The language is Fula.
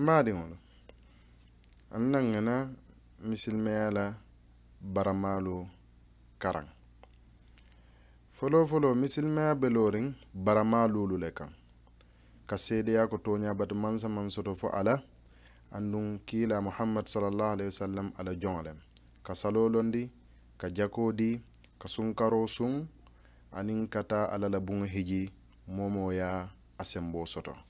maadiŋolu aŋ naŋ ŋana misilimaya la baramaalu karaŋ foloo foloo misilimaya be looriŋ baramaaluulu le kaŋ ka seedeya ko tooña bati mansamaŋ soto fo a la aŋ duŋ kiila muhammadu salallahu alahi wasallam a la joŋo le ka saloo londi ka jakoo di ka sunkaroo suŋ aniŋ ka taa alla la buŋo hiji moo moo ye a semboo soto